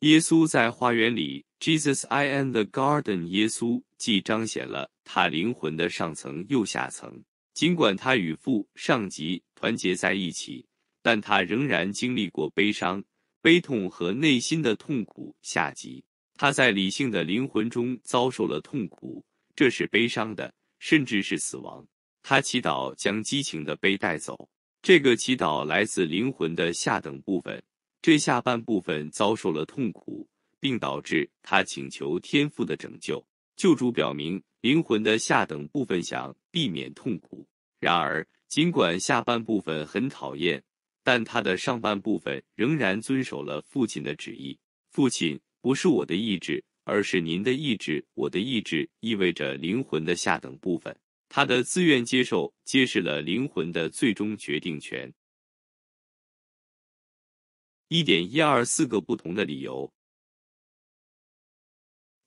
耶稣在花园里，Jesus I am the Garden。耶稣既彰显了他灵魂的上层，又下层。尽管他与父上级团结在一起，但他仍然经历过悲伤、悲痛和内心的痛苦。下集。他在理性的灵魂中遭受了痛苦，这是悲伤的，甚至是死亡。他祈祷将激情的悲带走。这个祈祷来自灵魂的下等部分，这下半部分遭受了痛苦，并导致他请求天父的拯救。救主表明灵魂的下等部分想避免痛苦。然而，尽管下半部分很讨厌，但他的上半部分仍然遵守了父亲的旨意。父亲。不是我的意志，而是您的意志。我的意志意味着灵魂的下等部分，他的自愿接受揭示了灵魂的最终决定权。一点一二四个不同的理由。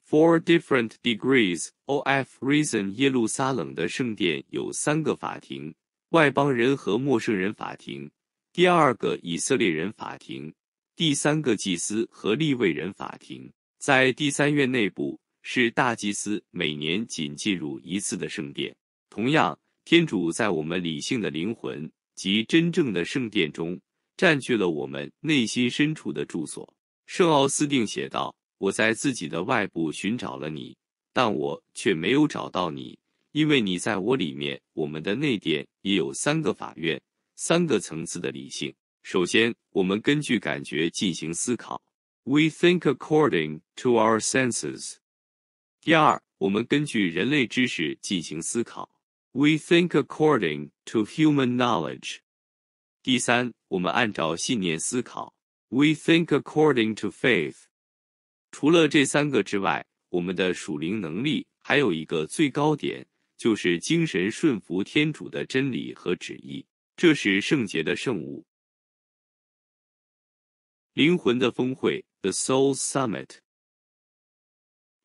Four different degrees of reason。耶路撒冷的圣殿有三个法庭：外邦人和陌生人法庭，第二个以色列人法庭。第三个祭司和立位人法庭在第三院内部是大祭司每年仅进入一次的圣殿。同样，天主在我们理性的灵魂及真正的圣殿中占据了我们内心深处的住所。圣奥斯定写道：“我在自己的外部寻找了你，但我却没有找到你，因为你在我里面。”我们的内殿也有三个法院，三个层次的理性。首先，我们根据感觉进行思考，We think according to our senses。第二，我们根据人类知识进行思考，We think according to human knowledge。第三，我们按照信念思考，We think according to faith。除了这三个之外，我们的属灵能力还有一个最高点，就是精神顺服天主的真理和旨意，这是圣洁的圣物。灵魂的峰会，The Soul Summit。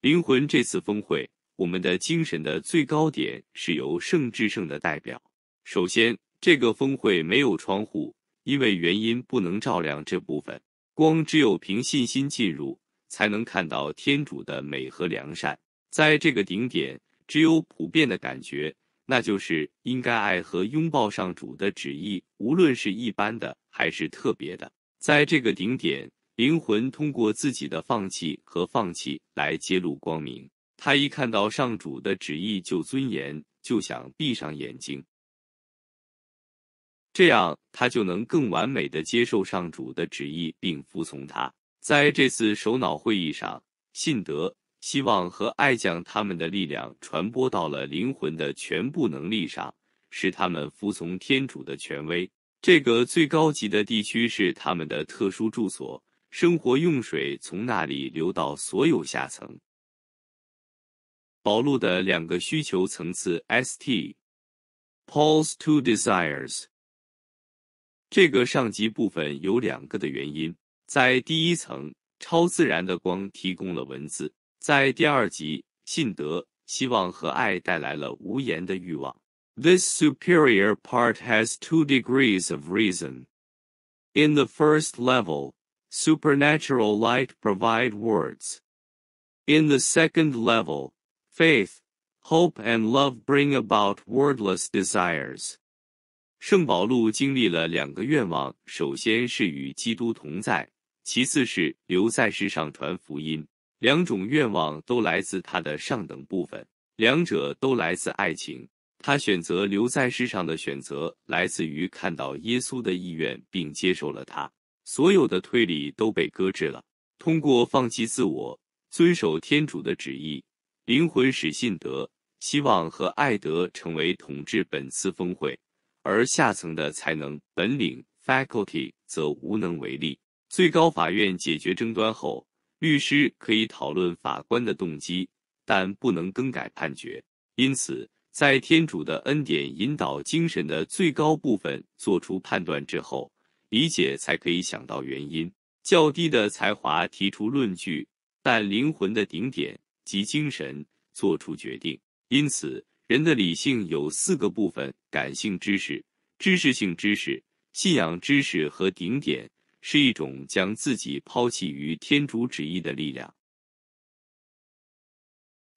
灵魂这次峰会，我们的精神的最高点是由圣至圣的代表。首先，这个峰会没有窗户，因为原因不能照亮这部分光，只有凭信心进入，才能看到天主的美和良善。在这个顶点，只有普遍的感觉，那就是应该爱和拥抱上主的旨意，无论是一般的还是特别的。在这个顶点，灵魂通过自己的放弃和放弃来揭露光明。他一看到上主的旨意就尊严，就想闭上眼睛，这样他就能更完美的接受上主的旨意并服从他。在这次首脑会议上，信德、希望和爱将他们的力量传播到了灵魂的全部能力上，使他们服从天主的权威。这个最高级的地区是他们的特殊住所，生活用水从那里流到所有下层。保罗的两个需求层次 （ST Paul's Two Desires）。这个上级部分有两个的原因：在第一层，超自然的光提供了文字；在第二级，信德、希望和爱带来了无言的欲望。This superior part has two degrees of reason. In the first level, supernatural light provide words. In the second level, faith, hope and love bring about wordless desires. 圣保禄经历了两个愿望，首先是与基督同在，其次是留在世上传福音。两种愿望都来自他的上等部分，两者都来自爱情。他选择留在世上的选择，来自于看到耶稣的意愿，并接受了他。所有的推理都被搁置了。通过放弃自我，遵守天主的旨意，灵魂使信德、希望和爱德成为统治本次峰会，而下层的才能本领 （faculty） 则无能为力。最高法院解决争端后，律师可以讨论法官的动机，但不能更改判决。因此。在天主的恩典引导精神的最高部分做出判断之后，理解才可以想到原因。较低的才华提出论据，但灵魂的顶点及精神做出决定。因此，人的理性有四个部分：感性知识、知识性知识、信仰知识和顶点，是一种将自己抛弃于天主旨意的力量。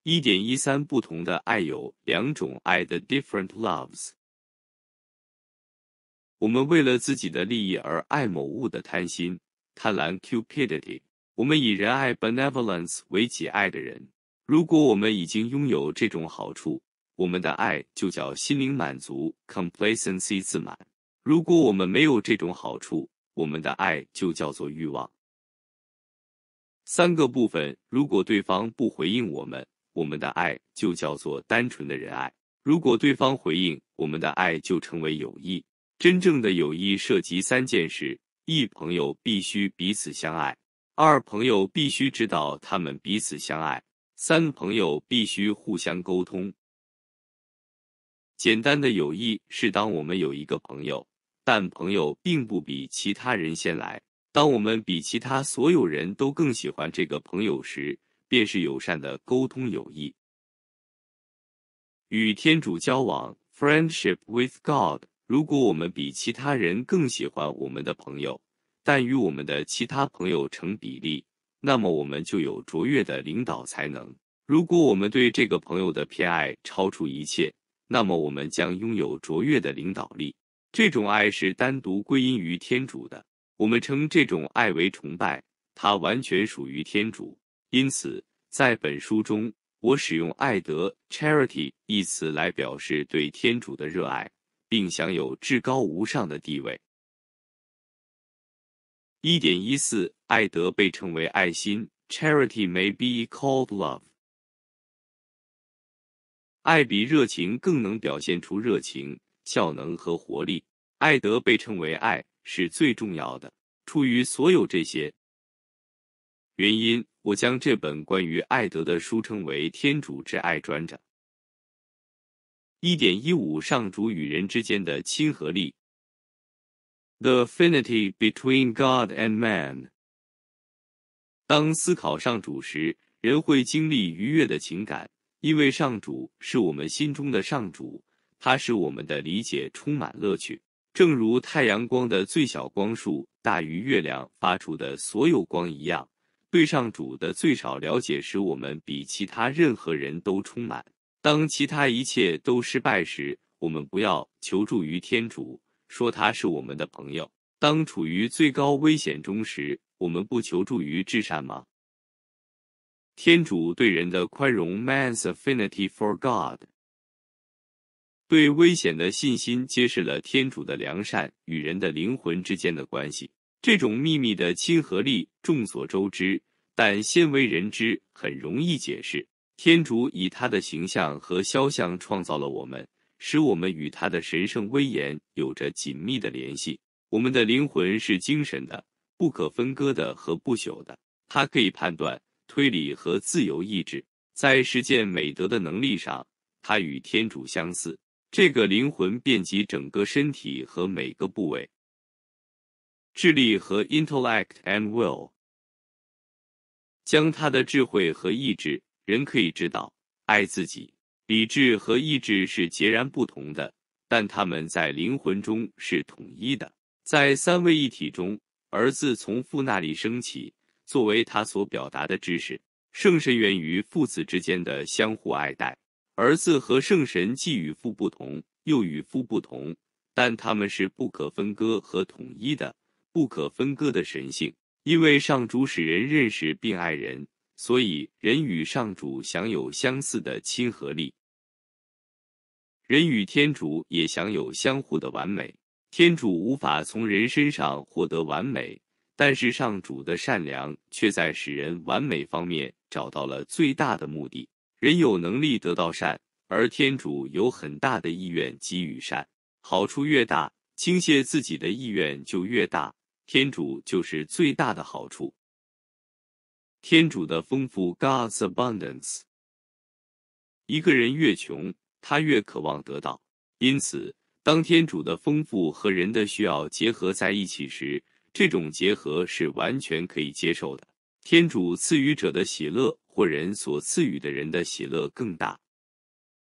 一点一三不同的爱有两种爱的 different loves。我们为了自己的利益而爱某物的贪心贪婪 cupidity。我们以仁爱 benevolence 为己爱的人。如果我们已经拥有这种好处，我们的爱就叫心灵满足 complacency 自满。如果我们没有这种好处，我们的爱就叫做欲望。三个部分，如果对方不回应我们。我们的爱就叫做单纯的仁爱。如果对方回应，我们的爱就成为友谊。真正的友谊涉及三件事：一、朋友必须彼此相爱；二、朋友必须知道他们彼此相爱；三、朋友必须互相沟通。简单的友谊是当我们有一个朋友，但朋友并不比其他人先来；当我们比其他所有人都更喜欢这个朋友时。便是友善的沟通友谊，与天主交往 （friendship with God）。如果我们比其他人更喜欢我们的朋友，但与我们的其他朋友成比例，那么我们就有卓越的领导才能。如果我们对这个朋友的偏爱超出一切，那么我们将拥有卓越的领导力。这种爱是单独归因于天主的，我们称这种爱为崇拜，它完全属于天主。因此，在本书中，我使用“爱德 ”（charity） 一词来表示对天主的热爱，并享有至高无上的地位。1.14，爱德被称为爱心 （charity may be called love）。爱比热情更能表现出热情、效能和活力。爱德被称为爱是最重要的。出于所有这些。原因，我将这本关于爱德的书称为《天主之爱专著》。一点一五，上主与人之间的亲和力。The affinity between God and man。当思考上主时，人会经历愉悦的情感，因为上主是我们心中的上主，它使我们的理解充满乐趣，正如太阳光的最小光束大于月亮发出的所有光一样。对上主的最少了解使我们比其他任何人都充满。当其他一切都失败时，我们不要求助于天主，说他是我们的朋友。当处于最高危险中时，我们不求助于至善吗？天主对人的宽容 （man's affinity for God） 对危险的信心揭示了天主的良善与人的灵魂之间的关系。这种秘密的亲和力众所周知，但鲜为人知。很容易解释，天主以他的形象和肖像创造了我们，使我们与他的神圣威严有着紧密的联系。我们的灵魂是精神的、不可分割的和不朽的。他可以判断、推理和自由意志，在实践美德的能力上，他与天主相似。这个灵魂遍及整个身体和每个部位。智力和 intellect and will，将他的智慧和意志，人可以知道爱自己。理智和意志是截然不同的，但他们在灵魂中是统一的。在三位一体中，儿子从父那里升起，作为他所表达的知识。圣神源于父子之间的相互爱戴。儿子和圣神既与父不同，又与父不同，但他们是不可分割和统一的。不可分割的神性，因为上主使人认识并爱人，所以人与上主享有相似的亲和力。人与天主也享有相互的完美。天主无法从人身上获得完美，但是上主的善良却在使人完美方面找到了最大的目的。人有能力得到善，而天主有很大的意愿给予善。好处越大，倾泻自己的意愿就越大。天主就是最大的好处。天主的丰富 （God's abundance）。一个人越穷，他越渴望得到。因此，当天主的丰富和人的需要结合在一起时，这种结合是完全可以接受的。天主赐予者的喜乐，或人所赐予的人的喜乐更大。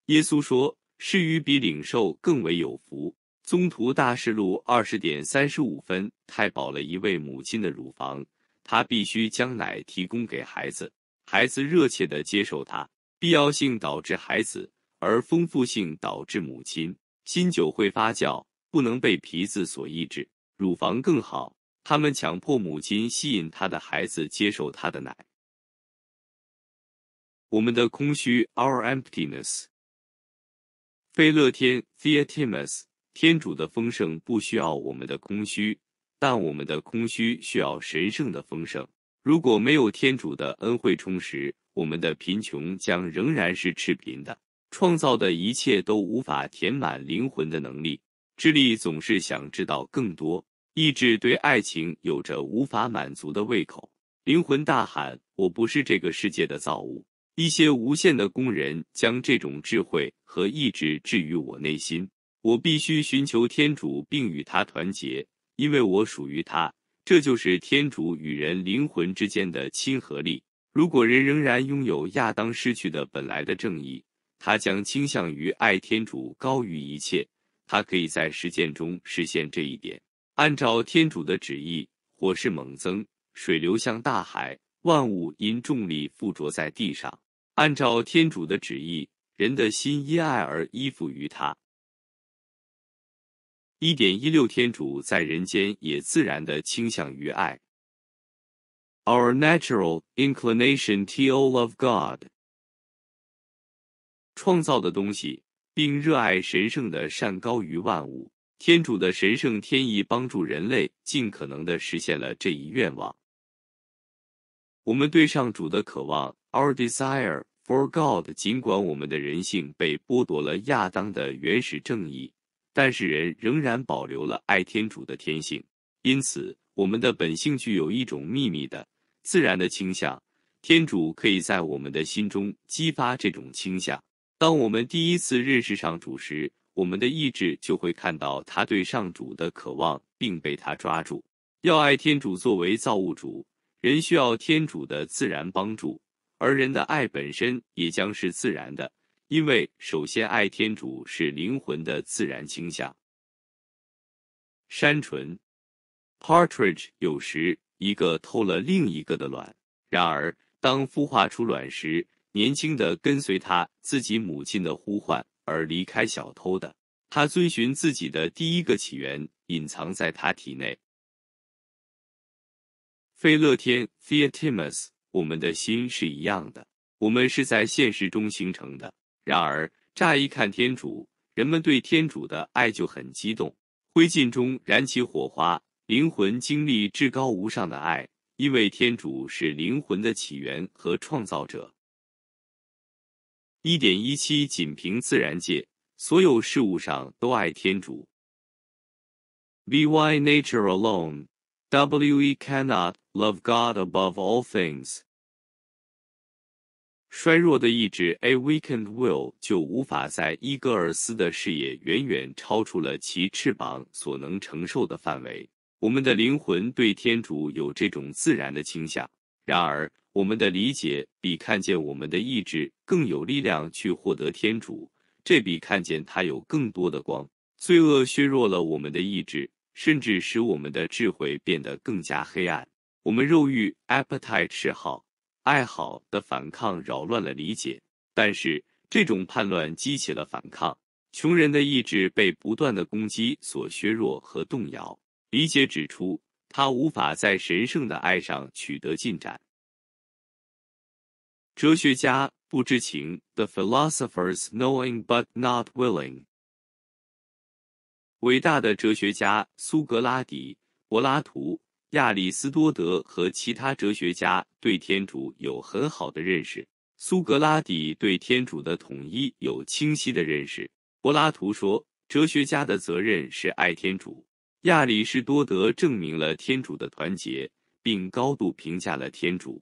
耶稣说：“施予比领受更为有福。”宗途大士路二十点三十五分，太饱了一位母亲的乳房，她必须将奶提供给孩子，孩子热切地接受它。必要性导致孩子，而丰富性导致母亲。新酒会发酵，不能被皮子所抑制，乳房更好。他们强迫母亲吸引她的孩子接受她的奶。我们的空虚，our emptiness，非乐天 t h e a t i m u s 天主的丰盛不需要我们的空虚，但我们的空虚需要神圣的丰盛。如果没有天主的恩惠充实，我们的贫穷将仍然是赤贫的。创造的一切都无法填满灵魂的能力。智力总是想知道更多，意志对爱情有着无法满足的胃口。灵魂大喊：“我不是这个世界的造物。”一些无限的工人将这种智慧和意志置于我内心。我必须寻求天主，并与他团结，因为我属于他。这就是天主与人灵魂之间的亲和力。如果人仍然拥有亚当失去的本来的正义，他将倾向于爱天主高于一切。他可以在实践中实现这一点。按照天主的旨意，火势猛增，水流向大海，万物因重力附着在地上。按照天主的旨意，人的心因爱而依附于他。一点一六，天主在人间也自然的倾向于爱。Our natural inclination to love God。创造的东西，并热爱神圣的善高于万物。天主的神圣天意帮助人类尽可能的实现了这一愿望。我们对上主的渴望，Our desire for God。尽管我们的人性被剥夺了亚当的原始正义。但是人仍然保留了爱天主的天性，因此我们的本性具有一种秘密的、自然的倾向。天主可以在我们的心中激发这种倾向。当我们第一次认识上主时，我们的意志就会看到他对上主的渴望，并被他抓住。要爱天主作为造物主，人需要天主的自然帮助，而人的爱本身也将是自然的。因为首先，爱天主是灵魂的自然倾向。山鹑，partridge 有时一个偷了另一个的卵，然而当孵化出卵时，年轻的跟随他自己母亲的呼唤而离开小偷的，他遵循自己的第一个起源，隐藏在他体内。费乐天，featimus，我们的心是一样的，我们是在现实中形成的。然而，乍一看天主，人们对天主的爱就很激动。灰烬中燃起火花，灵魂经历至高无上的爱，因为天主是灵魂的起源和创造者。一点一七，仅凭自然界所有事物上都爱天主。By nature alone, we cannot love God above all things. 衰弱的意志，a weakened will，就无法在伊格尔斯的视野远远超出了其翅膀所能承受的范围。我们的灵魂对天主有这种自然的倾向，然而我们的理解比看见我们的意志更有力量去获得天主，这比看见他有更多的光。罪恶削弱了我们的意志，甚至使我们的智慧变得更加黑暗。我们肉欲，appetite 嗜好。爱好的反抗扰乱了理解，但是这种叛乱激起了反抗。穷人的意志被不断的攻击所削弱和动摇。理解指出，他无法在神圣的爱上取得进展。哲学家不知情，the philosophers knowing but not willing。伟大的哲学家苏格拉底、柏拉图。亚里士多德和其他哲学家对天主有很好的认识。苏格拉底对天主的统一有清晰的认识。柏拉图说，哲学家的责任是爱天主。亚里士多德证明了天主的团结，并高度评价了天主。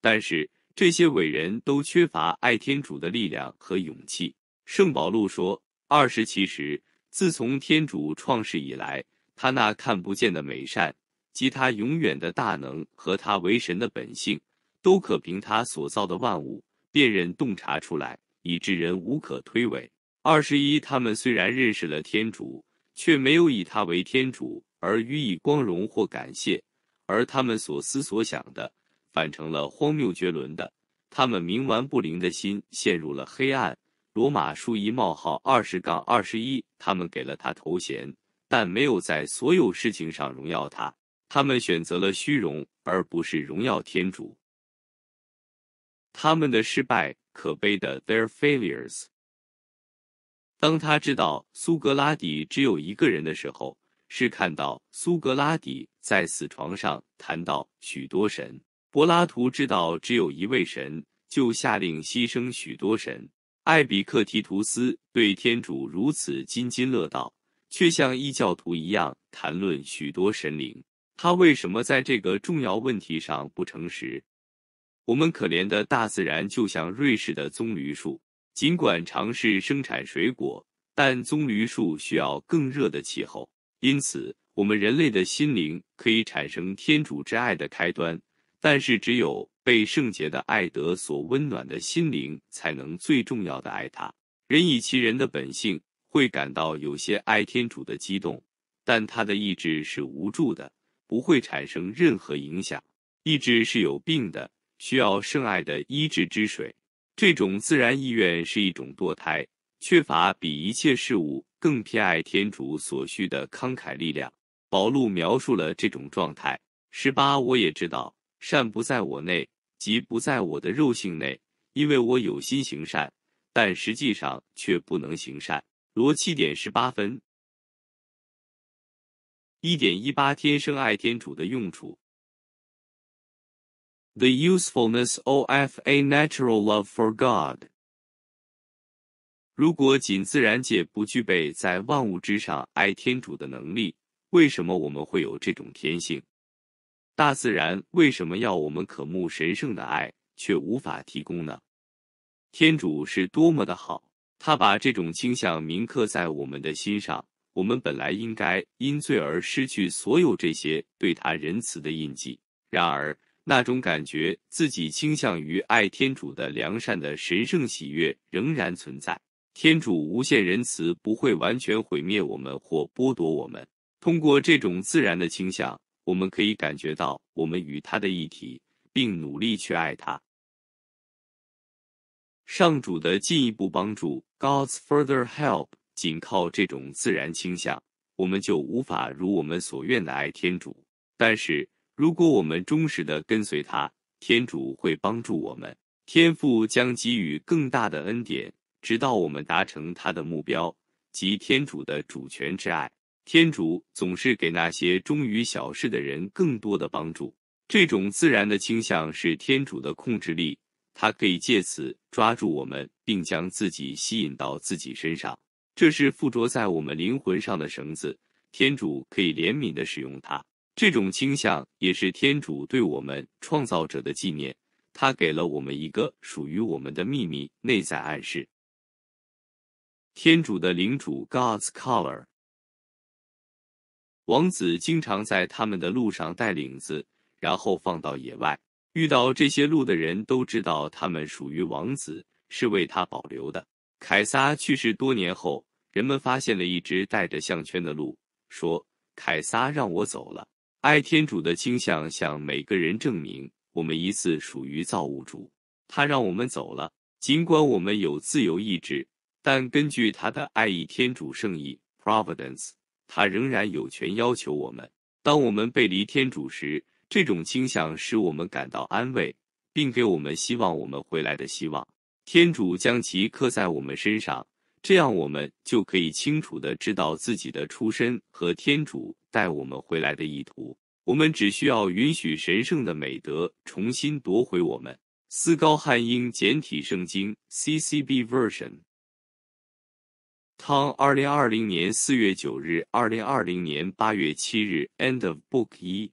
但是，这些伟人都缺乏爱天主的力量和勇气。圣保禄说：“二十其实，自从天主创世以来。”他那看不见的美善，及他永远的大能和他为神的本性，都可凭他所造的万物辨认洞察出来，以致人无可推诿。二十一，他们虽然认识了天主，却没有以他为天主而予以光荣或感谢，而他们所思所想的，反成了荒谬绝伦的。他们冥顽不灵的心陷入了黑暗。罗马书一冒号二十杠二十一，他们给了他头衔。但没有在所有事情上荣耀他，他们选择了虚荣而不是荣耀天主。他们的失败，可悲的 their failures。当他知道苏格拉底只有一个人的时候，是看到苏格拉底在死床上谈到许多神。柏拉图知道只有一位神，就下令牺牲许多神。艾比克提图斯对天主如此津津乐道。却像异教徒一样谈论许多神灵，他为什么在这个重要问题上不诚实？我们可怜的大自然就像瑞士的棕榈树，尽管尝试生产水果，但棕榈树需要更热的气候。因此，我们人类的心灵可以产生天主之爱的开端，但是只有被圣洁的爱德所温暖的心灵，才能最重要的爱他。人以其人的本性。会感到有些爱天主的激动，但他的意志是无助的，不会产生任何影响。意志是有病的，需要圣爱的医治之水。这种自然意愿是一种堕胎，缺乏比一切事物更偏爱天主所需的慷慨力量。保禄描述了这种状态。十八，我也知道善不在我内，即不在我的肉性内，因为我有心行善，但实际上却不能行善。罗七点十八分，一点一八，天生爱天主的用处。The usefulness of a natural love for God。如果仅自然界不具备在万物之上爱天主的能力，为什么我们会有这种天性？大自然为什么要我们渴慕神圣的爱，却无法提供呢？天主是多么的好！他把这种倾向铭刻在我们的心上。我们本来应该因罪而失去所有这些对他仁慈的印记，然而那种感觉自己倾向于爱天主的良善的神圣喜悦仍然存在。天主无限仁慈不会完全毁灭我们或剥夺我们。通过这种自然的倾向，我们可以感觉到我们与他的一体，并努力去爱他。上主的进一步帮助，God's further help。仅靠这种自然倾向，我们就无法如我们所愿的爱天主。但是，如果我们忠实的跟随他，天主会帮助我们，天赋将给予更大的恩典，直到我们达成他的目标，即天主的主权之爱。天主总是给那些忠于小事的人更多的帮助。这种自然的倾向是天主的控制力。它可以借此抓住我们，并将自己吸引到自己身上。这是附着在我们灵魂上的绳子。天主可以怜悯的使用它。这种倾向也是天主对我们创造者的纪念。他给了我们一个属于我们的秘密内在暗示。天主的领主 God's color。王子经常在他们的路上带领子，然后放到野外。遇到这些鹿的人都知道，它们属于王子，是为他保留的。凯撒去世多年后，人们发现了一只带着项圈的鹿，说：“凯撒让我走了。”爱天主的倾向向每个人证明，我们疑似属于造物主，他让我们走了。尽管我们有自由意志，但根据他的爱意，天主圣意 （Providence），他仍然有权要求我们。当我们背离天主时，这种倾向使我们感到安慰，并给我们希望我们回来的希望。天主将其刻在我们身上，这样我们就可以清楚地知道自己的出身和天主带我们回来的意图。我们只需要允许神圣的美德重新夺回我们。斯高汉英简体圣经 （CCB Version） 汤，二零二零年四月九日，二零二零年八月七日，End of Book 一。